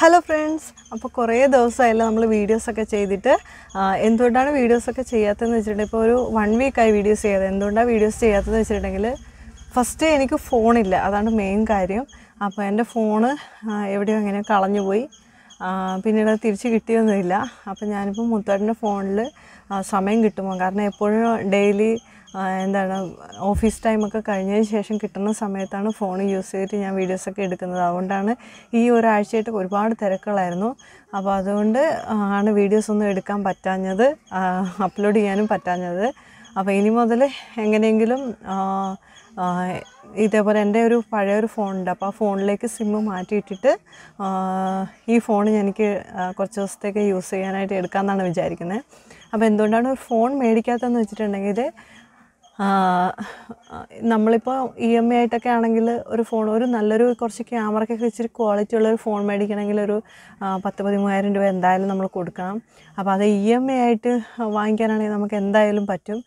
hello friends അപ്പോൾ കുറേ ദിവസമായല്ലോ നമ്മൾ വീഡിയോസൊക്കെ ചെയ്തിട്ട് എന്തുകൊണ്ടാണ് വീഡിയോസൊക്കെ ചെയ്യാത്തതെന്ന് വെച്ചിട്ടുണ്ടെങ്കിൽ ഇപ്പോൾ ഒരു വൺ വീക്കായി വീഡിയോസ് ചെയ്യാതെ എന്തുകൊണ്ടാണ് വീഡിയോസ് ചെയ്യാത്തതെന്ന് വെച്ചിട്ടുണ്ടെങ്കിൽ ഫസ്റ്റ് എനിക്ക് ഫോണില്ല അതാണ് മെയിൻ കാര്യം അപ്പോൾ എൻ്റെ ഫോണ് എവിടെയോ അങ്ങനെ കളഞ്ഞു പോയി പിന്നീട് തിരിച്ച് കിട്ടിയൊന്നുമില്ല അപ്പോൾ ഞാനിപ്പോൾ മുത്തേട്ടൻ്റെ ഫോണിൽ സമയം കിട്ടുമോ കാരണം എപ്പോഴും ഡെയിലി എന്താണ് ഓഫീസ് ടൈമൊക്കെ കഴിഞ്ഞതിന് ശേഷം കിട്ടുന്ന സമയത്താണ് ഫോൺ യൂസ് ചെയ്തിട്ട് ഞാൻ വീഡിയോസൊക്കെ എടുക്കുന്നത് അതുകൊണ്ടാണ് ഈ ഒരാഴ്ചയായിട്ട് ഒരുപാട് തിരക്കുകളായിരുന്നു അപ്പോൾ അതുകൊണ്ട് ആണ് വീഡിയോസ് ഒന്നും എടുക്കാൻ പറ്റാഞ്ഞത് അപ്ലോഡ് ചെയ്യാനും പറ്റാഞ്ഞത് അപ്പോൾ ഇനി മുതൽ എങ്ങനെയെങ്കിലും ഇതേപോലെ എൻ്റെ ഒരു പഴയ ഒരു ഫോണുണ്ട് അപ്പോൾ ആ ഫോണിലേക്ക് സിമ്മ് മാറ്റിയിട്ടിട്ട് ഈ ഫോൺ എനിക്ക് കുറച്ച് ദിവസത്തേക്ക് യൂസ് ചെയ്യാനായിട്ട് എടുക്കാമെന്നാണ് വിചാരിക്കുന്നത് അപ്പോൾ എന്തുകൊണ്ടാണ് ഒരു ഫോൺ മേടിക്കാത്തതെന്ന് വെച്ചിട്ടുണ്ടെങ്കിൽ നമ്മളിപ്പോൾ ഇ e എം ഐ ആയിട്ടൊക്കെ ആണെങ്കിൽ ഒരു ഫോൺ ഒരു നല്ലൊരു കുറച്ച് ഒക്കെ ഇച്ചിരി ക്വാളിറ്റി ഉള്ള ഒരു ഫോൺ മേടിക്കണമെങ്കിൽ ഒരു പത്ത് പതിമൂവായിരം രൂപ എന്തായാലും നമ്മൾ കൊടുക്കണം അപ്പോൾ അത് ഇ എം ഐ ആയിട്ട് വാങ്ങിക്കാനാണെങ്കിൽ നമുക്ക് എന്തായാലും പറ്റും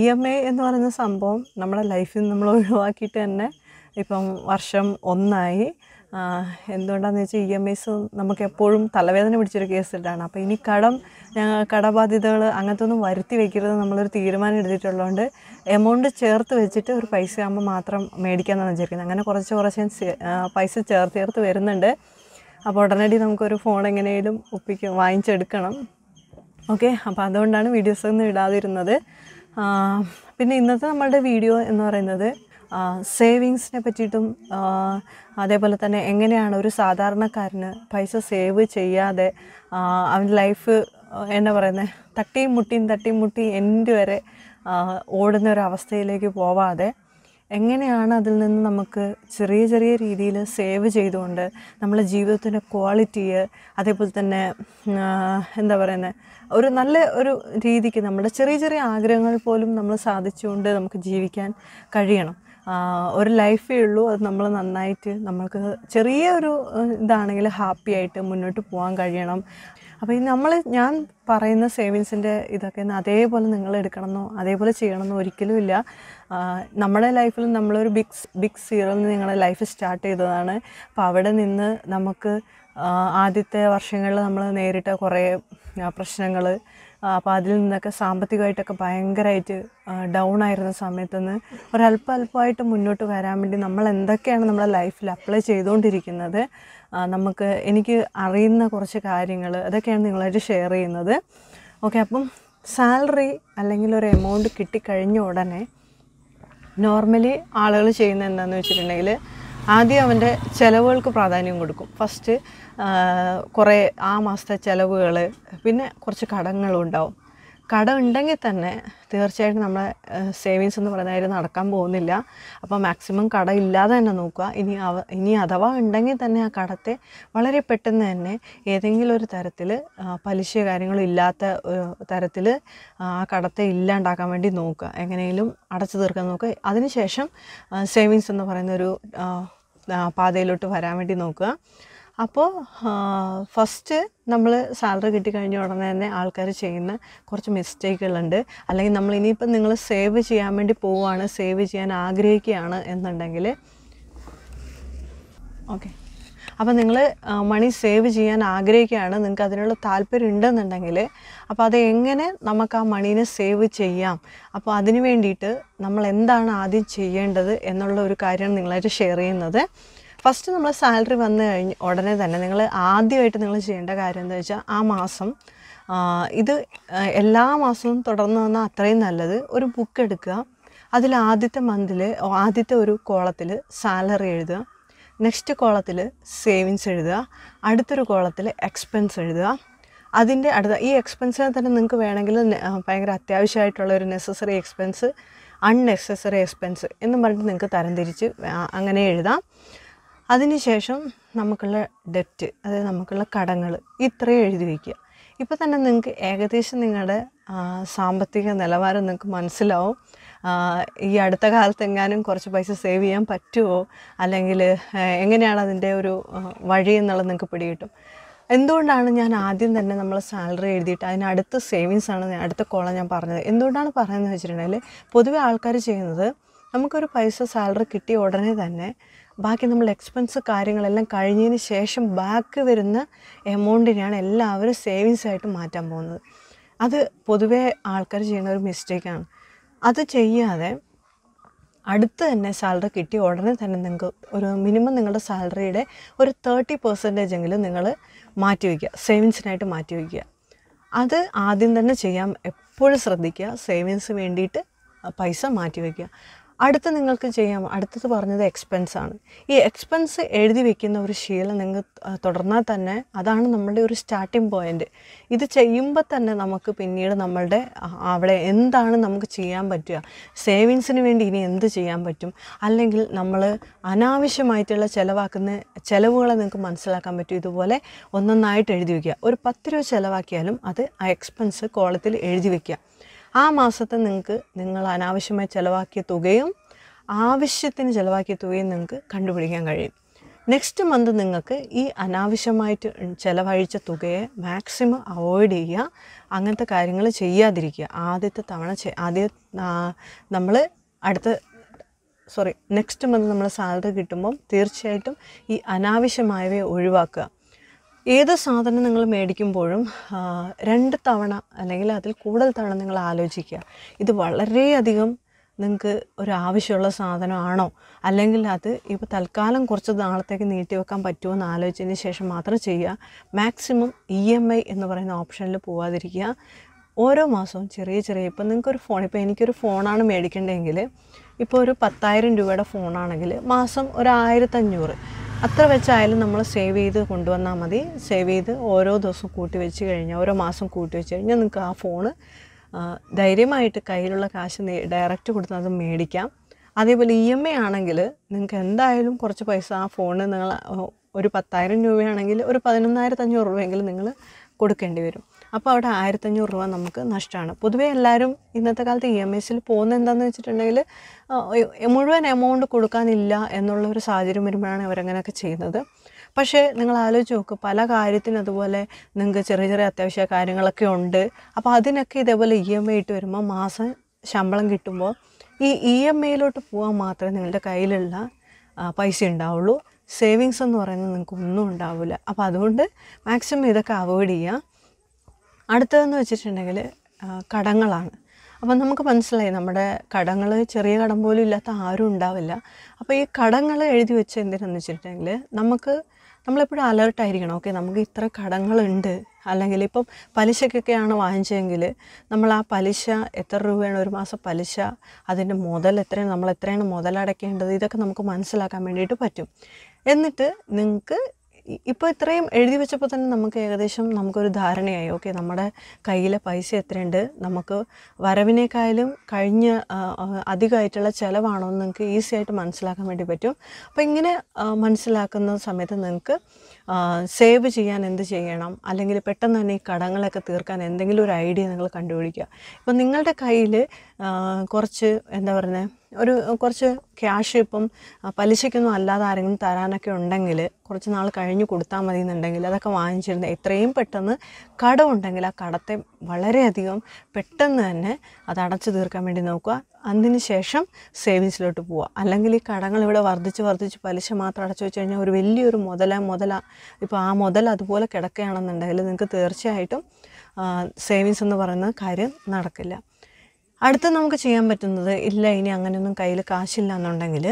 ഇ എം ഐ എന്ന് പറയുന്ന സംഭവം നമ്മുടെ ലൈഫിൽ നമ്മൾ ഒഴിവാക്കിയിട്ട് തന്നെ ഇപ്പം വർഷം ഒന്നായി എന്തുകൊണ്ടാന്ന് വെച്ചാൽ ഇ എം എസ് നമുക്ക് എപ്പോഴും തലവേദന പിടിച്ചൊരു കേസിലാണ് അപ്പോൾ ഇനി കടം കടബാധ്യതകൾ അങ്ങനത്തെ ഒന്നും വരുത്തി വയ്ക്കരുത് നമ്മളൊരു തീരുമാനം എടുത്തിട്ടുള്ളതുകൊണ്ട് എമൗണ്ട് ചേർത്ത് വെച്ചിട്ട് ഒരു പൈസ ആകുമ്പോൾ മാത്രം മേടിക്കാമെന്നാണ് വിചാരിക്കുന്നത് അങ്ങനെ കുറച്ച് കുറച്ച് പൈസ ചേർത്ത് ചേർത്ത് വരുന്നുണ്ട് അപ്പോൾ ഉടനടി നമുക്കൊരു ഫോൺ എങ്ങനെയും ഒപ്പിക്ക വാങ്ങിച്ചെടുക്കണം ഓക്കെ അപ്പോൾ അതുകൊണ്ടാണ് വീഡിയോസ് ഒന്നും ഇടാതിരുന്നത് പിന്നെ ഇന്നത്തെ നമ്മളുടെ വീഡിയോ എന്ന് പറയുന്നത് സേവിങ്സിനെ പറ്റിയിട്ടും അതേപോലെ തന്നെ എങ്ങനെയാണ് ഒരു സാധാരണക്കാരന് പൈസ സേവ് ചെയ്യാതെ അവൻ ലൈഫ് എന്നാ പറയുന്നത് തട്ടിയും മുട്ടിയും തട്ടിയും മുട്ടിയും എൻഡ് വരെ ഓടുന്ന ഒരു അവസ്ഥയിലേക്ക് പോവാതെ എങ്ങനെയാണ് അതിൽ നിന്ന് നമുക്ക് ചെറിയ ചെറിയ രീതിയിൽ സേവ് ചെയ്തുകൊണ്ട് നമ്മളെ ജീവിതത്തിൻ്റെ ക്വാളിറ്റിയ് അതേപോലെ തന്നെ എന്താ പറയുന്നത് ഒരു നല്ല ഒരു രീതിക്ക് നമ്മുടെ ചെറിയ ചെറിയ ആഗ്രഹങ്ങൾ പോലും നമ്മൾ സാധിച്ചുകൊണ്ട് നമുക്ക് ജീവിക്കാൻ കഴിയണം ഒരു ലൈഫേ ഉള്ളൂ അത് നമ്മൾ നന്നായിട്ട് നമ്മൾക്ക് ചെറിയ ഒരു ഇതാണെങ്കിൽ ഹാപ്പി ആയിട്ട് മുന്നോട്ട് പോകാൻ കഴിയണം അപ്പോൾ ഈ നമ്മൾ ഞാൻ പറയുന്ന സേവിങ്സിൻ്റെ ഇതൊക്കെ അതേപോലെ നിങ്ങൾ എടുക്കണമെന്നോ അതേപോലെ ചെയ്യണമെന്നോ ഒരിക്കലും ഇല്ല നമ്മുടെ ലൈഫിൽ നമ്മളൊരു ബിഗ് ബിഗ് സീറോയിൽ നിന്ന് നിങ്ങളുടെ ലൈഫ് സ്റ്റാർട്ട് ചെയ്തതാണ് അപ്പോൾ അവിടെ നിന്ന് നമുക്ക് ആദ്യത്തെ വർഷങ്ങളിൽ നമ്മൾ നേരിട്ട കുറേ പ്രശ്നങ്ങൾ അപ്പോൾ അതിൽ നിന്നൊക്കെ സാമ്പത്തികമായിട്ടൊക്കെ ഭയങ്കരമായിട്ട് ഡൗൺ ആയിരുന്ന സമയത്തുനിന്ന് ഒരല്പം അല്പമായിട്ട് മുന്നോട്ട് വരാൻ വേണ്ടി നമ്മൾ എന്തൊക്കെയാണ് നമ്മുടെ ലൈഫിൽ അപ്ലൈ ചെയ്തുകൊണ്ടിരിക്കുന്നത് നമുക്ക് എനിക്ക് അറിയുന്ന കുറച്ച് കാര്യങ്ങൾ അതൊക്കെയാണ് നിങ്ങളായിട്ട് ഷെയർ ചെയ്യുന്നത് ഓക്കെ അപ്പം സാലറി അല്ലെങ്കിൽ ഒരു എമൗണ്ട് കിട്ടിക്കഴിഞ്ഞ ഉടനെ നോർമലി ആളുകൾ ചെയ്യുന്ന എന്താണെന്ന് വെച്ചിട്ടുണ്ടെങ്കിൽ ആദ്യം അവൻ്റെ ചിലവുകൾക്ക് പ്രാധാന്യം കൊടുക്കും ഫസ്റ്റ് കുറേ ആ മാസത്തെ ചിലവുകൾ പിന്നെ കുറച്ച് കടങ്ങളും ഉണ്ടാവും കടം ഉണ്ടെങ്കിൽ തന്നെ തീർച്ചയായിട്ടും നമ്മളെ സേവിങ്സ് എന്ന് പറയുന്ന കാര്യം നടക്കാൻ പോകുന്നില്ല അപ്പോൾ മാക്സിമം കട ഇല്ലാതെ തന്നെ നോക്കുക ഇനി അവ ഇനി അഥവാ ഉണ്ടെങ്കിൽ തന്നെ ആ കടത്തെ വളരെ പെട്ടെന്ന് തന്നെ ഏതെങ്കിലും ഒരു തരത്തിൽ പലിശ കാര്യങ്ങളും ഇല്ലാത്ത തരത്തിൽ ആ കടത്തെ ഇല്ലാണ്ടാക്കാൻ വേണ്ടി നോക്കുക എങ്ങനെയും അടച്ചു തീർക്കാൻ നോക്കുക അതിനുശേഷം സേവിങ്സ് എന്ന് പറയുന്ന ഒരു പാതയിലോട്ട് വരാൻ വേണ്ടി നോക്കുക അപ്പോൾ ഫസ്റ്റ് നമ്മൾ സാലറി കിട്ടിക്കഴിഞ്ഞ ഉടനെ തന്നെ ആൾക്കാർ ചെയ്യുന്ന കുറച്ച് മിസ്റ്റേക്കുകളുണ്ട് അല്ലെങ്കിൽ നമ്മൾ ഇനിയിപ്പം നിങ്ങൾ സേവ് ചെയ്യാൻ വേണ്ടി പോവുകയാണ് സേവ് ചെയ്യാൻ ആഗ്രഹിക്കുകയാണ് എന്നുണ്ടെങ്കിൽ ഓക്കെ അപ്പോൾ നിങ്ങൾ മണി സേവ് ചെയ്യാൻ ആഗ്രഹിക്കുകയാണ് നിങ്ങൾക്ക് അതിനുള്ള താല്പര്യം ഉണ്ടെന്നുണ്ടെങ്കിൽ അപ്പോൾ അത് എങ്ങനെ നമുക്ക് ആ മണീനെ സേവ് ചെയ്യാം അപ്പോൾ അതിന് വേണ്ടിയിട്ട് നമ്മൾ എന്താണ് ആദ്യം ചെയ്യേണ്ടത് എന്നുള്ള ഒരു കാര്യമാണ് നിങ്ങളായിട്ട് ഷെയർ ചെയ്യുന്നത് ഫസ്റ്റ് നമ്മൾ സാലറി വന്നു കഴിഞ്ഞ് ഉടനെ തന്നെ നിങ്ങൾ ആദ്യമായിട്ട് നിങ്ങൾ ചെയ്യേണ്ട കാര്യം എന്താ വെച്ചാൽ ആ മാസം ഇത് എല്ലാ മാസവും തുടർന്ന് വന്നാൽ അത്രയും നല്ലത് ഒരു ബുക്ക് എടുക്കുക അതിൽ ആദ്യത്തെ മന്തിൽ ആദ്യത്തെ ഒരു കോളത്തിൽ സാലറി എഴുതുക നെക്സ്റ്റ് കോളത്തിൽ സേവിങ്സ് എഴുതുക അടുത്തൊരു കോളത്തിൽ എക്സ്പെൻസ് എഴുതുക അതിൻ്റെ അടുത്ത ഈ എക്സ്പെൻസിനെ തന്നെ നിങ്ങൾക്ക് വേണമെങ്കിൽ ഭയങ്കര അത്യാവശ്യമായിട്ടുള്ള ഒരു നെസസറി എക്സ്പെൻസ് അൺനെസസറി എക്സ്പെൻസ് എന്നും പറഞ്ഞിട്ട് നിങ്ങൾക്ക് തരംതിരിച്ച് അങ്ങനെ എഴുതാം അതിനുശേഷം നമുക്കുള്ള ഡെറ്റ് അതായത് നമുക്കുള്ള കടങ്ങൾ ഇത്രയും എഴുതി വയ്ക്കുക ഇപ്പോൾ തന്നെ നിങ്ങൾക്ക് ഏകദേശം നിങ്ങളുടെ സാമ്പത്തിക നിലവാരം നിങ്ങൾക്ക് മനസ്സിലാവും ഈ അടുത്ത കാലത്ത് എങ്ങാനും കുറച്ച് പൈസ സേവ് ചെയ്യാൻ പറ്റുമോ അല്ലെങ്കിൽ എങ്ങനെയാണ് അതിൻ്റെ ഒരു വഴി എന്നുള്ളത് നിങ്ങൾക്ക് പിടികിട്ടും എന്തുകൊണ്ടാണ് ഞാൻ ആദ്യം തന്നെ നമ്മൾ സാലറി എഴുതിയിട്ട് അതിനടുത്ത് സേവിങ്സ് ആണ് അടുത്ത കോളം ഞാൻ പറഞ്ഞത് എന്തുകൊണ്ടാണ് പറയുന്നത് വെച്ചിട്ടുണ്ടെങ്കിൽ പൊതുവെ ആൾക്കാർ ചെയ്യുന്നത് നമുക്കൊരു പൈസ സാലറി കിട്ടിയ ഉടനെ തന്നെ ബാക്കി നമ്മൾ എക്സ്പെൻസ് കാര്യങ്ങളെല്ലാം കഴിഞ്ഞതിന് ശേഷം ബാക്ക് വരുന്ന എമൗണ്ടിനെയാണ് എല്ലാവരും സേവിങ്സ് ആയിട്ട് മാറ്റാൻ പോകുന്നത് അത് പൊതുവേ ആൾക്കാർ ചെയ്യുന്ന ഒരു മിസ്റ്റേക്കാണ് അത് ചെയ്യാതെ അടുത്ത് തന്നെ സാലറി കിട്ടി ഉടനെ തന്നെ നിങ്ങൾക്ക് ഒരു മിനിമം നിങ്ങളുടെ സാലറിയുടെ ഒരു തേർട്ടി പെർസെൻറ്റേജ് എങ്കിലും നിങ്ങൾ മാറ്റി വയ്ക്കുക സേവിങ്സിനായിട്ട് മാറ്റി വയ്ക്കുക അത് ആദ്യം തന്നെ ചെയ്യാം എപ്പോഴും ശ്രദ്ധിക്കുക സേവിങ്സ് വേണ്ടിയിട്ട് പൈസ മാറ്റി വയ്ക്കുക അടുത്ത് നിങ്ങൾക്ക് ചെയ്യാം അടുത്തത് പറഞ്ഞത് എക്സ്പെൻസാണ് ഈ എക്സ്പെൻസ് എഴുതി വെക്കുന്ന ഒരു ശീലം നിങ്ങൾ തുടർന്നാൽ തന്നെ അതാണ് നമ്മളുടെ ഒരു സ്റ്റാർട്ടിംഗ് പോയിൻ്റ് ഇത് ചെയ്യുമ്പോൾ തന്നെ നമുക്ക് പിന്നീട് നമ്മളുടെ അവിടെ എന്താണ് നമുക്ക് ചെയ്യാൻ പറ്റുക സേവിങ്സിന് വേണ്ടി ഇനി എന്ത് ചെയ്യാൻ പറ്റും അല്ലെങ്കിൽ നമ്മൾ അനാവശ്യമായിട്ടുള്ള ചിലവാക്കുന്ന ചിലവുകളെ നിങ്ങൾക്ക് മനസ്സിലാക്കാൻ പറ്റും ഇതുപോലെ ഒന്നൊന്നായിട്ട് എഴുതി വയ്ക്കുക ഒരു പത്ത് രൂപ ചിലവാക്കിയാലും അത് ആ എക്സ്പെൻസ് കോളത്തിൽ എഴുതി വയ്ക്കുക ആ മാസത്തെ നിങ്ങൾക്ക് നിങ്ങൾ അനാവശ്യമായി ചിലവാക്കിയ തുകയും ആവശ്യത്തിന് ചിലവാക്കിയ തുകയും നിങ്ങൾക്ക് കണ്ടുപിടിക്കാൻ കഴിയും നെക്സ്റ്റ് മന്ത് നിങ്ങൾക്ക് ഈ അനാവശ്യമായിട്ട് ചിലവഴിച്ച തുകയെ മാക്സിമം അവോയ്ഡ് ചെയ്യുക അങ്ങനത്തെ കാര്യങ്ങൾ ചെയ്യാതിരിക്കുക ആദ്യത്തെ തവണ ആദ്യ നമ്മൾ അടുത്ത സോറി നെക്സ്റ്റ് മന്ത് നമ്മൾ സാലറി കിട്ടുമ്പം തീർച്ചയായിട്ടും ഈ അനാവശ്യമായവയെ ഒഴിവാക്കുക ഏത് സാധനം നിങ്ങൾ മേടിക്കുമ്പോഴും രണ്ട് തവണ അല്ലെങ്കിൽ അതിൽ കൂടുതൽ തവണ നിങ്ങൾ ആലോചിക്കുക ഇത് വളരെയധികം നിങ്ങൾക്ക് ഒരു ആവശ്യമുള്ള സാധനമാണോ അല്ലെങ്കിൽ അത് ഇപ്പോൾ തൽക്കാലം കുറച്ച് നാളത്തേക്ക് നീട്ടിവെക്കാൻ പറ്റുമോ എന്ന് ആലോചിച്ചതിന് ശേഷം മാത്രം ചെയ്യുക മാക്സിമം ഇ എം ഐ എന്ന് പറയുന്ന ഓപ്ഷനിൽ പോവാതിരിക്കുക ഓരോ മാസവും ചെറിയ ചെറിയ ഇപ്പം നിങ്ങൾക്കൊരു ഫോൺ ഇപ്പോൾ എനിക്കൊരു ഫോണാണ് മേടിക്കേണ്ടതെങ്കിൽ ഇപ്പോൾ ഒരു പത്തായിരം രൂപയുടെ ഫോണാണെങ്കിൽ മാസം ഒരു ആയിരത്തഞ്ഞൂറ് അത്ര വെച്ചായാലും നമ്മൾ സേവ് ചെയ്ത് കൊണ്ടുവന്നാൽ മതി സേവ് ചെയ്ത് ഓരോ ദിവസവും കൂട്ടി വെച്ച് കഴിഞ്ഞാൽ ഓരോ മാസം കൂട്ടി വെച്ച് കഴിഞ്ഞാൽ നിങ്ങൾക്ക് ആ ഫോണ് ധൈര്യമായിട്ട് കയ്യിലുള്ള കാശ് ഡയറക്റ്റ് കൊടുത്താൽ അത് മേടിക്കാം അതേപോലെ ഇ e എം ഐ ആണെങ്കിൽ നിങ്ങൾക്ക് എന്തായാലും കുറച്ച് പൈസ ആ ഫോണിന് നിങ്ങൾ ഒരു പത്തായിരം രൂപയാണെങ്കിൽ ഒരു പതിനൊന്നായിരത്തഞ്ഞൂറ് രൂപയെങ്കിലും നിങ്ങൾ കൊടുക്കേണ്ടി വരും അപ്പോൾ അവിടെ ആയിരത്തഞ്ഞൂറ് രൂപ നമുക്ക് നഷ്ടമാണ് പൊതുവേ എല്ലാവരും ഇന്നത്തെ കാലത്ത് ഇ എം എസിൽ പോകുന്ന എന്താണെന്ന് വെച്ചിട്ടുണ്ടെങ്കിൽ മുഴുവൻ എമൗണ്ട് കൊടുക്കാനില്ല എന്നുള്ള ഒരു സാഹചര്യം വരുമ്പോഴാണ് ഇവരങ്ങനെയൊക്കെ ചെയ്യുന്നത് പക്ഷേ നിങ്ങൾ ആലോചിച്ച് നോക്ക് പല കാര്യത്തിനും അതുപോലെ നിങ്ങൾക്ക് ചെറിയ ചെറിയ അത്യാവശ്യ കാര്യങ്ങളൊക്കെ ഉണ്ട് അപ്പോൾ അതിനൊക്കെ ഇതേപോലെ ഇ എം ഐ ഇട്ട് വരുമ്പോൾ മാസം ശമ്പളം കിട്ടുമ്പോൾ ഈ ഇ e എം ഐയിലോട്ട് പോകാൻ മാത്രമേ നിങ്ങളുടെ കയ്യിലുള്ള പൈസ ഉണ്ടാവുള്ളൂ സേവിങ്സ് എന്ന് പറയുന്നത് നിങ്ങൾക്ക് ഒന്നും ഉണ്ടാവില്ല അപ്പോൾ അതുകൊണ്ട് മാക്സിമം ഇതൊക്കെ അവോയ്ഡ് ചെയ്യുക അടുത്തതെന്ന് വെച്ചിട്ടുണ്ടെങ്കിൽ കടങ്ങളാണ് അപ്പം നമുക്ക് മനസ്സിലായി നമ്മുടെ കടങ്ങൾ ചെറിയ കടം പോലും ഇല്ലാത്ത ആരും ഉണ്ടാവില്ല അപ്പോൾ ഈ കടങ്ങൾ എഴുതി വെച്ച് എന്തിനാന്ന് വെച്ചിട്ടുണ്ടെങ്കിൽ നമുക്ക് നമ്മളെപ്പോഴും അലേർട്ടായിരിക്കണം ഓക്കെ നമുക്ക് ഇത്ര കടങ്ങളുണ്ട് അല്ലെങ്കിൽ ഇപ്പം പലിശക്കൊക്കെയാണ് വാങ്ങിച്ചതെങ്കിൽ നമ്മൾ ആ പലിശ എത്ര രൂപയാണ് ഒരു മാസം പലിശ അതിൻ്റെ മുതൽ എത്രയാണ് നമ്മൾ എത്രയാണ് മുതലടയ്ക്കേണ്ടത് ഇതൊക്കെ നമുക്ക് മനസ്സിലാക്കാൻ വേണ്ടിയിട്ട് പറ്റും എന്നിട്ട് നിങ്ങൾക്ക് ഇപ്പോൾ ഇത്രയും എഴുതി വെച്ചപ്പോൾ തന്നെ നമുക്ക് ഏകദേശം നമുക്കൊരു ധാരണയായി ഓക്കെ നമ്മുടെ കയ്യിലെ പൈസ എത്രയുണ്ട് നമുക്ക് വരവിനേക്കാളും കഴിഞ്ഞ അധികമായിട്ടുള്ള ചിലവാണോ എന്ന് നിങ്ങൾക്ക് ഈസി ആയിട്ട് മനസ്സിലാക്കാൻ വേണ്ടി പറ്റും അപ്പോൾ ഇങ്ങനെ മനസ്സിലാക്കുന്ന സമയത്ത് നിങ്ങൾക്ക് സേവ് ചെയ്യാൻ എന്ത് ചെയ്യണം അല്ലെങ്കിൽ പെട്ടെന്ന് തന്നെ ഈ കടങ്ങളൊക്കെ തീർക്കാൻ എന്തെങ്കിലും ഒരു ഐഡിയ നിങ്ങൾ കണ്ടുപിടിക്കുക ഇപ്പം നിങ്ങളുടെ കയ്യിൽ കുറച്ച് എന്താ പറയുന്നത് ഒരു കുറച്ച് ക്യാഷ് ഇപ്പം പലിശയ്ക്കൊന്നും അല്ലാതെ ആരെങ്കിലും തരാനൊക്കെ ഉണ്ടെങ്കിൽ കുറച്ച് നാൾ കഴിഞ്ഞ് കൊടുത്താൽ മതി എന്നുണ്ടെങ്കിൽ അതൊക്കെ വാങ്ങിച്ചിരുന്ന എത്രയും പെട്ടെന്ന് കടമുണ്ടെങ്കിൽ ആ കടത്തെ വളരെയധികം പെട്ടെന്ന് തന്നെ അത് അടച്ചു തീർക്കാൻ വേണ്ടി നോക്കുക അതിന് ശേഷം സേവിങ്സിലോട്ട് പോവുക അല്ലെങ്കിൽ ഈ കടങ്ങൾ ഇവിടെ വർദ്ധിച്ച് വർദ്ധിച്ച് പലിശ മാത്രം അടച്ചു വെച്ച് കഴിഞ്ഞാൽ ഒരു വലിയൊരു മുതല മുതല ഇപ്പോൾ ആ മുതൽ അതുപോലെ കിടക്കുകയാണെന്നുണ്ടെങ്കിൽ നിങ്ങൾക്ക് തീർച്ചയായിട്ടും സേവിങ്സ് എന്ന് പറയുന്ന കാര്യം നടക്കില്ല അടുത്ത നമുക്ക് ചെയ്യാൻ പറ്റുന്നത് ഇല്ല ഇനി അങ്ങനെയൊന്നും കയ്യിൽ കാശില്ല എന്നുണ്ടെങ്കിൽ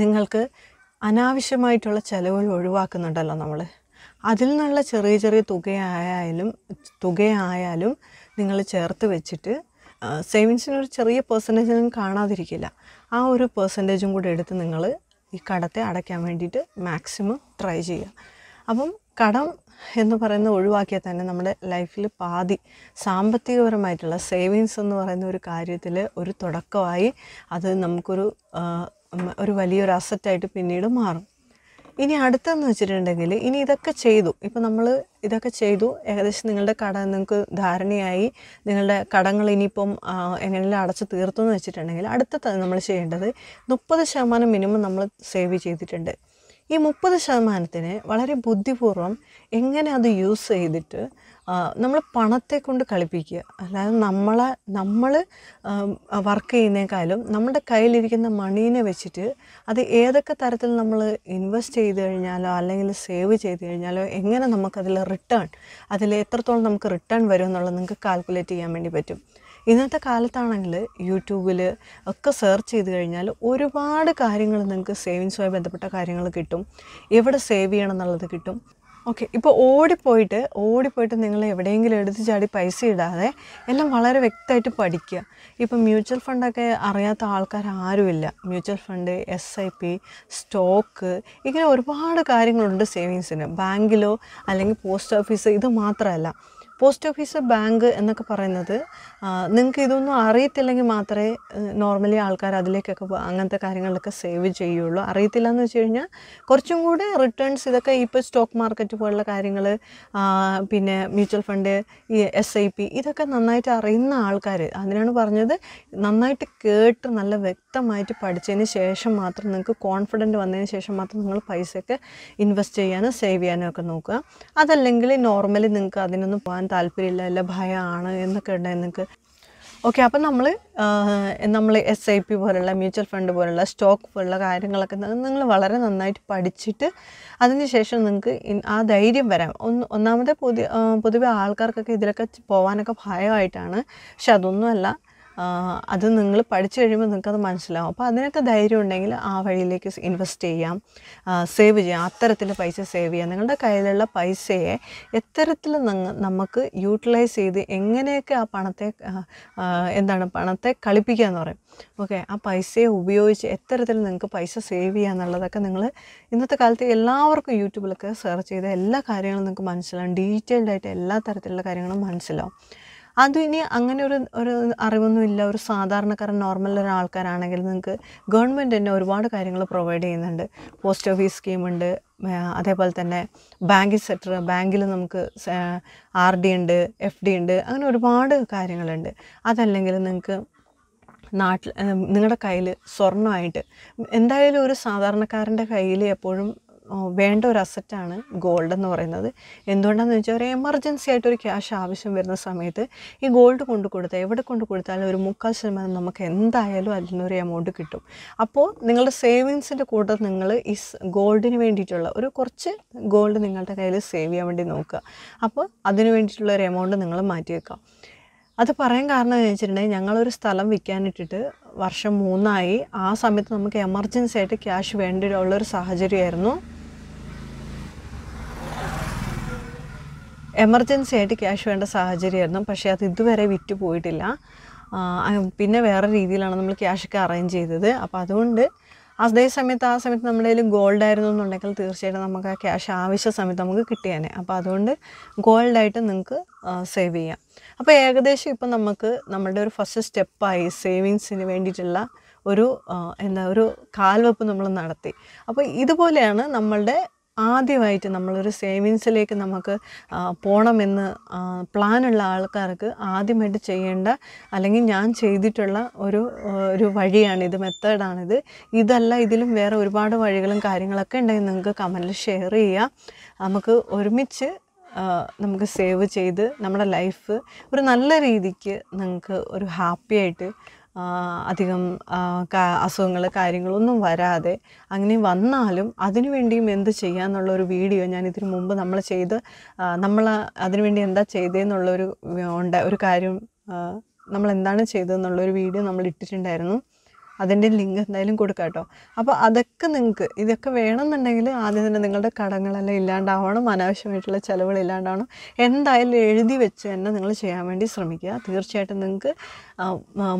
നിങ്ങൾക്ക് അനാവശ്യമായിട്ടുള്ള ചിലവുകൾ ഒഴിവാക്കുന്നുണ്ടല്ലോ നമ്മൾ അതിൽ നിന്നുള്ള ചെറിയ ചെറിയ തുകയായാലും തുകയായാലും നിങ്ങൾ ചേർത്ത് വെച്ചിട്ട് സേവിങ്സിനൊരു ചെറിയ പെർസെൻറ്റേജൊന്നും കാണാതിരിക്കില്ല ആ ഒരു പെർസെൻറ്റേജും കൂടി എടുത്ത് നിങ്ങൾ ഈ കടത്തെ അടയ്ക്കാൻ വേണ്ടിയിട്ട് മാക്സിമം ട്രൈ ചെയ്യുക അപ്പം കടം എന്ന് പറയുന്നത് ഒഴിവാക്കിയാൽ തന്നെ നമ്മുടെ ലൈഫിൽ പാതി സാമ്പത്തികപരമായിട്ടുള്ള സേവിങ്സ് എന്ന് പറയുന്ന ഒരു കാര്യത്തിൽ ഒരു തുടക്കമായി അത് നമുക്കൊരു ഒരു വലിയൊരു അസറ്റായിട്ട് പിന്നീട് മാറും ഇനി അടുത്തെന്ന് വെച്ചിട്ടുണ്ടെങ്കിൽ ഇനി ഇതൊക്കെ ചെയ്തു ഇപ്പോൾ നമ്മൾ ഇതൊക്കെ ചെയ്തു ഏകദേശം നിങ്ങളുടെ കട നിങ്ങൾക്ക് ധാരണയായി നിങ്ങളുടെ കടങ്ങൾ ഇനിയിപ്പം എങ്ങനെയെങ്കിലും അടച്ച് തീർത്തു എന്ന് വെച്ചിട്ടുണ്ടെങ്കിൽ അടുത്ത നമ്മൾ ചെയ്യേണ്ടത് മുപ്പത് ശതമാനം മിനിമം നമ്മൾ സേവ് ചെയ്തിട്ടുണ്ട് ഈ മുപ്പത് ശതമാനത്തിനെ വളരെ ബുദ്ധിപൂർവം എങ്ങനെ അത് യൂസ് ചെയ്തിട്ട് നമ്മൾ പണത്തെ കൊണ്ട് കളിപ്പിക്കുക അല്ലാതെ നമ്മളെ നമ്മൾ വർക്ക് ചെയ്യുന്നേക്കാളും നമ്മുടെ കയ്യിലിരിക്കുന്ന മണീനെ വെച്ചിട്ട് അത് ഏതൊക്കെ തരത്തിൽ നമ്മൾ ഇൻവെസ്റ്റ് ചെയ്ത് കഴിഞ്ഞാലോ അല്ലെങ്കിൽ സേവ് ചെയ്ത് കഴിഞ്ഞാലോ എങ്ങനെ നമുക്കതിൽ റിട്ടേൺ അതിൽ എത്രത്തോളം നമുക്ക് റിട്ടേൺ വരും എന്നുള്ളത് നിങ്ങൾക്ക് കാൽക്കുലേറ്റ് ചെയ്യാൻ വേണ്ടി പറ്റും ഇന്നത്തെ കാലത്താണെങ്കിൽ യൂട്യൂബിൽ ഒക്കെ സെർച്ച് ചെയ്ത് കഴിഞ്ഞാൽ ഒരുപാട് കാര്യങ്ങൾ നിങ്ങൾക്ക് സേവിങ്സുമായി ബന്ധപ്പെട്ട കാര്യങ്ങൾ കിട്ടും എവിടെ സേവ് ചെയ്യണം എന്നുള്ളത് കിട്ടും ഓക്കെ ഇപ്പോൾ ഓടിപ്പോയിട്ട് ഓടിപ്പോയിട്ട് നിങ്ങൾ എവിടെയെങ്കിലും എടുത്ത് ചാടി പൈസ ഇടാതെ എല്ലാം വളരെ വ്യക്തമായിട്ട് പഠിക്കുക ഇപ്പം മ്യൂച്വൽ ഫണ്ടൊക്കെ അറിയാത്ത ആൾക്കാർ ആരുമില്ല mutual fund S I P stock ഇങ്ങനെ ഒരുപാട് കാര്യങ്ങളുണ്ട് സേവിങ്സിന് ബാങ്കിലോ അല്ലെങ്കിൽ പോസ്റ്റ് ഓഫീസ് ഇത് മാത്രമല്ല പോസ്റ്റ് ഓഫീസ് ബാങ്ക് എന്നൊക്കെ പറയുന്നത് നിങ്ങൾക്ക് ഇതൊന്നും അറിയത്തില്ലെങ്കിൽ മാത്രമേ നോർമലി ആൾക്കാർ അതിലേക്കൊക്കെ അങ്ങനത്തെ കാര്യങ്ങളിലൊക്കെ സേവ് ചെയ്യുള്ളൂ അറിയത്തില്ല എന്ന് വെച്ച് കഴിഞ്ഞാൽ കുറച്ചും കൂടെ റിട്ടേൺസ് ഇതൊക്കെ ഇപ്പോൾ സ്റ്റോക്ക് മാർക്കറ്റ് പോലുള്ള കാര്യങ്ങൾ പിന്നെ മ്യൂച്വൽ ഫണ്ട് ഈ എസ് ഐ പി ഇതൊക്കെ നന്നായിട്ട് അറിയുന്ന ആൾക്കാർ അതിനാണ് പറഞ്ഞത് നന്നായിട്ട് കേട്ട് നല്ല വ്യക്തമായിട്ട് പഠിച്ചതിന് ശേഷം മാത്രം നിങ്ങൾക്ക് കോൺഫിഡൻറ്റ് വന്നതിന് ശേഷം മാത്രം നിങ്ങൾ പൈസയൊക്കെ ഇൻവെസ്റ്റ് ചെയ്യാനോ സേവ് ചെയ്യാനോ ഒക്കെ നോക്കുക അതല്ലെങ്കിൽ നോർമലി നിങ്ങൾക്ക് അതിനൊന്നും പോകാൻ താല്പര്യമില്ല അല്ല ഭയമാണ് എന്നൊക്കെ ഉണ്ടായി നിങ്ങൾക്ക് ഓക്കെ അപ്പം നമ്മൾ നമ്മൾ എസ് ഐ പി പോലുള്ള മ്യൂച്വൽ ഫണ്ട് പോലുള്ള സ്റ്റോക്ക് പോലുള്ള കാര്യങ്ങളൊക്കെ നിങ്ങൾ വളരെ നന്നായിട്ട് പഠിച്ചിട്ട് ശേഷം നിങ്ങൾക്ക് ആ ധൈര്യം വരാം ഒന്ന് ഒന്നാമത്തെ പൊതു പൊതുവെ ആൾക്കാർക്കൊക്കെ ഇതിലൊക്കെ പോകാനൊക്കെ ഭയമായിട്ടാണ് പക്ഷെ അതൊന്നുമല്ല അത് നിങ്ങൾ പഠിച്ചു കഴിയുമ്പോൾ നിങ്ങൾക്കത് മനസ്സിലാവും അപ്പോൾ അതിനൊക്കെ ധൈര്യം ഉണ്ടെങ്കിൽ ആ വഴിയിലേക്ക് ഇൻവെസ്റ്റ് ചെയ്യാം സേവ് ചെയ്യാം അത്തരത്തിൽ പൈസ സേവ് ചെയ്യാം നിങ്ങളുടെ കയ്യിലുള്ള പൈസയെ എത്തരത്തിൽ നമുക്ക് യൂട്ടിലൈസ് ചെയ്ത് എങ്ങനെയൊക്കെ ആ പണത്തെ എന്താണ് പണത്തെ കളിപ്പിക്കുക എന്ന് പറയും ഓക്കെ ആ പൈസയെ ഉപയോഗിച്ച് എത്തരത്തിൽ നിങ്ങൾക്ക് പൈസ സേവ് ചെയ്യുക എന്നുള്ളതൊക്കെ നിങ്ങൾ ഇന്നത്തെ കാലത്ത് എല്ലാവർക്കും യൂട്യൂബിലൊക്കെ സെർച്ച് ചെയ്ത് എല്ലാ കാര്യങ്ങളും നിങ്ങൾക്ക് മനസ്സിലാവും ഡീറ്റെയിൽഡായിട്ട് ആയിട്ട് എല്ലാ തരത്തിലുള്ള കാര്യങ്ങളും മനസ്സിലാവും അതും ഇനി അങ്ങനെ ഒരു ഒരു അറിവൊന്നുമില്ല ഒരു സാധാരണക്കാരൻ നോർമൽ ഒരാൾക്കാരാണെങ്കിൽ നിങ്ങൾക്ക് ഗവൺമെൻറ് തന്നെ ഒരുപാട് കാര്യങ്ങൾ പ്രൊവൈഡ് ചെയ്യുന്നുണ്ട് പോസ്റ്റ് ഓഫീസ് സ്കീമുണ്ട് അതേപോലെ തന്നെ ബാങ്കിങ് സെക്ടർ ബാങ്കിൽ നമുക്ക് ആർ ഡി ഉണ്ട് എഫ് ഡി ഉണ്ട് അങ്ങനെ ഒരുപാട് കാര്യങ്ങളുണ്ട് അതല്ലെങ്കിൽ നിങ്ങൾക്ക് നാട്ടിൽ നിങ്ങളുടെ കയ്യിൽ സ്വർണ്ണമായിട്ട് എന്തായാലും ഒരു സാധാരണക്കാരൻ്റെ കയ്യിൽ എപ്പോഴും വേണ്ട ഒരു അസറ്റാണ് ഗോൾഡ് എന്ന് പറയുന്നത് എന്തുകൊണ്ടാണെന്ന് വെച്ചാൽ ഒരു എമർജൻസി ആയിട്ട് ഒരു ക്യാഷ് ആവശ്യം വരുന്ന സമയത്ത് ഈ ഗോൾഡ് കൊണ്ട് കൊടുത്താൽ എവിടെ കൊണ്ട് കൊടുത്താലും ഒരു മുക്കാൽ ശതമാനം നമുക്ക് എന്തായാലും അതിൽ നിന്നൊരു എമൗണ്ട് കിട്ടും അപ്പോൾ നിങ്ങളുടെ സേവിങ്സിൻ്റെ കൂടെ നിങ്ങൾ ഈ ഗോൾഡിന് വേണ്ടിയിട്ടുള്ള ഒരു കുറച്ച് ഗോൾഡ് നിങ്ങളുടെ കയ്യിൽ സേവ് ചെയ്യാൻ വേണ്ടി നോക്കുക അപ്പോൾ അതിന് വേണ്ടിയിട്ടുള്ള ഒരു എമൗണ്ട് നിങ്ങൾ മാറ്റി വെക്കാം അത് പറയാൻ കാരണം എന്ന് വെച്ചിട്ടുണ്ടെങ്കിൽ ഞങ്ങളൊരു സ്ഥലം വിൽക്കാനിട്ടിട്ട് വർഷം മൂന്നായി ആ സമയത്ത് നമുക്ക് എമർജൻസി ആയിട്ട് ക്യാഷ് വേണ്ടിയിട്ടുള്ളൊരു സാഹചര്യമായിരുന്നു എമർജൻസി ആയിട്ട് ക്യാഷ് വേണ്ട സാഹചര്യമായിരുന്നു പക്ഷേ അത് ഇതുവരെ വിറ്റ് പോയിട്ടില്ല പിന്നെ വേറെ രീതിയിലാണ് നമ്മൾ ക്യാഷൊക്കെ അറേഞ്ച് ചെയ്തത് അപ്പോൾ അതുകൊണ്ട് അതേ സമയത്ത് ആ സമയത്ത് നമ്മുടെ കയ്യിൽ ഗോൾഡ് ആയിരുന്നു എന്നുണ്ടെങ്കിൽ തീർച്ചയായിട്ടും നമുക്ക് ആ ക്യാഷ് ആവശ്യ സമയത്ത് നമുക്ക് കിട്ടിയാനെ അപ്പോൾ അതുകൊണ്ട് ഗോൾഡായിട്ട് നിങ്ങൾക്ക് സേവ് ചെയ്യാം അപ്പോൾ ഏകദേശം ഇപ്പം നമുക്ക് നമ്മളുടെ ഒരു ഫസ്റ്റ് സ്റ്റെപ്പായി സേവിങ്സിന് വേണ്ടിയിട്ടുള്ള ഒരു എന്താ ഒരു കാൽവെപ്പ് നമ്മൾ നടത്തി അപ്പോൾ ഇതുപോലെയാണ് നമ്മളുടെ ആദ്യമായിട്ട് നമ്മളൊരു സേവിങ്സിലേക്ക് നമുക്ക് പോകണമെന്ന് പ്ലാനുള്ള ആൾക്കാർക്ക് ആദ്യമായിട്ട് ചെയ്യേണ്ട അല്ലെങ്കിൽ ഞാൻ ചെയ്തിട്ടുള്ള ഒരു ഒരു വഴിയാണിത് മെത്തേഡാണിത് ഇതല്ല ഇതിലും വേറെ ഒരുപാട് വഴികളും കാര്യങ്ങളൊക്കെ ഉണ്ടെങ്കിൽ നിങ്ങൾക്ക് കമൻറ്റിൽ ഷെയർ ചെയ്യാം നമുക്ക് ഒരുമിച്ച് നമുക്ക് സേവ് ചെയ്ത് നമ്മുടെ ലൈഫ് ഒരു നല്ല രീതിക്ക് നിങ്ങൾക്ക് ഒരു ഹാപ്പിയായിട്ട് അധികം അസുഖങ്ങൾ കാര്യങ്ങളൊന്നും വരാതെ അങ്ങനെ വന്നാലും അതിനു വേണ്ടിയും എന്ത് ചെയ്യാമെന്നുള്ള ഒരു വീഡിയോ ഞാൻ ഇതിനു മുമ്പ് നമ്മൾ ചെയ്ത് നമ്മൾ അതിനുവേണ്ടി എന്താ ചെയ്തതെന്നുള്ളൊരു ഉണ്ട ഒരു കാര്യം നമ്മൾ എന്താണ് ചെയ്തതെന്നുള്ളൊരു വീഡിയോ നമ്മൾ ഇട്ടിട്ടുണ്ടായിരുന്നു അതിൻ്റെ ലിങ്ക് എന്തായാലും കൊടുക്കാം കേട്ടോ അപ്പോൾ അതൊക്കെ നിങ്ങൾക്ക് ഇതൊക്കെ വേണമെന്നുണ്ടെങ്കിൽ ആദ്യം തന്നെ നിങ്ങളുടെ കടങ്ങളെല്ലാം ഇല്ലാണ്ടാവണം അനാവശ്യമായിട്ടുള്ള ചിലവുകൾ ഇല്ലാണ്ടാവണം എന്തായാലും എഴുതി വെച്ച് തന്നെ നിങ്ങൾ ചെയ്യാൻ വേണ്ടി ശ്രമിക്കുക തീർച്ചയായിട്ടും നിങ്ങൾക്ക്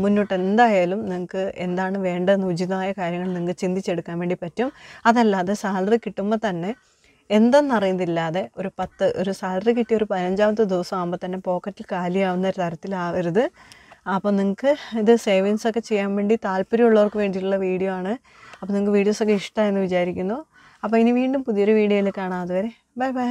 മുന്നോട്ട് എന്തായാലും നിങ്ങൾക്ക് എന്താണ് വേണ്ടതെന്ന് ഉചിതമായ കാര്യങ്ങൾ നിങ്ങൾക്ക് ചിന്തിച്ചെടുക്കാൻ വേണ്ടി പറ്റും അതല്ലാതെ സാലറി കിട്ടുമ്പോൾ തന്നെ എന്തെന്നറിയുന്നില്ലാതെ ഒരു പത്ത് ഒരു സാലറി കിട്ടിയ ഒരു പതിനഞ്ചാമത്തെ ദിവസം ആകുമ്പോൾ തന്നെ പോക്കറ്റിൽ കാലിയാവുന്ന തരത്തിലാവരുത് അപ്പോൾ നിങ്ങൾക്ക് ഇത് സേവിങ്സ് ഒക്കെ ചെയ്യാൻ വേണ്ടി താല്പര്യമുള്ളവർക്ക് വേണ്ടിയിട്ടുള്ള വീഡിയോ ആണ് അപ്പോൾ നിങ്ങൾക്ക് വീഡിയോസൊക്കെ ഇഷ്ടമായെന്ന് വിചാരിക്കുന്നു അപ്പോൾ ഇനി വീണ്ടും പുതിയൊരു വീഡിയോയിൽ കാണാം അതുവരെ ബൈ ബൈ